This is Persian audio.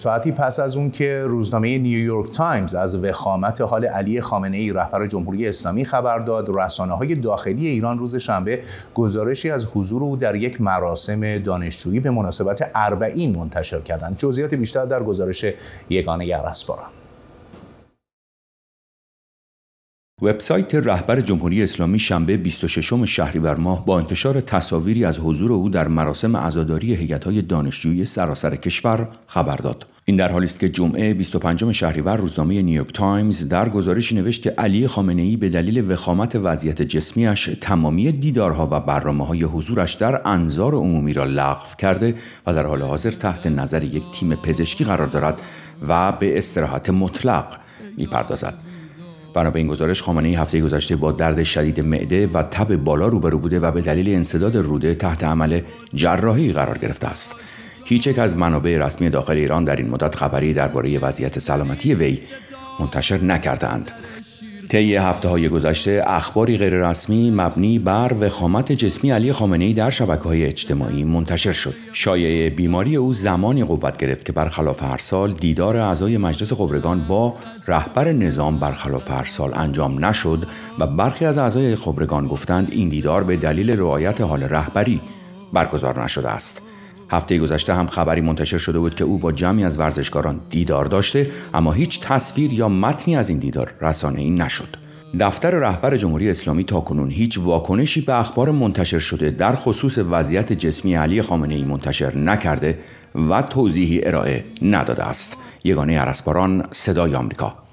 ساعتی پس از اون که روزنامه نیویورک تایمز از وخامت حال علی خامنه ای رهبر جمهوری اسلامی خبر داد رسانه های داخلی ایران روز شنبه گزارشی از حضور او در یک مراسم دانشجویی به مناسبت اربعین منتشر کردند جزئیات بیشتر در گزارش یگانه ارسباران وبسایت رهبر جمهوری اسلامی شنبه 26 شهریور ماه با انتشار تصاویری از حضور او در مراسم عزاداری هیئت‌های دانشجویی سراسر کشور خبر داد. این در حالی است که جمعه 25 شهریور روزنامه نیویورک تایمز در گزارش نوشت علی خامنه ای به دلیل وخامت وضعیت جسمیش تمامی دیدارها و برنامه های حضورش در انظار عمومی را لغو کرده و در حال حاضر تحت نظر یک تیم پزشکی قرار دارد و به استراحت مطلق میپردازد. بنا به این گزارش خامنه ای هفته گذشته با درد شدید معده و تب بالا روبرو بوده و به دلیل انصداد روده تحت عمل جراحی قرار گرفته است هیچ یک از منابع رسمی داخل ایران در این مدت خبری درباره وضعیت سلامتی وی منتشر نکردند طی هفته های گذشته اخباری غیررسمی مبنی بر وخامت جسمی علی خامنه ای در شبکه های اجتماعی منتشر شد. شایعه بیماری او زمانی قوت گرفت که برخلاف هر سال دیدار اعضای مجلس خبرگان با رهبر نظام برخلاف هر سال انجام نشد و برخی از اعضای خبرگان گفتند این دیدار به دلیل رعایت حال رهبری برگزار نشده است. هفته گذشته هم خبری منتشر شده بود که او با جمعی از ورزشکاران دیدار داشته اما هیچ تصویر یا متنی از این دیدار رسانه ای نشد. دفتر رهبر جمهوری اسلامی تا کنون هیچ واکنشی به اخبار منتشر شده در خصوص وضعیت جسمی علی خامنه ای منتشر نکرده و توضیحی ارائه نداده است. یگانه عرصباران صدای آمریکا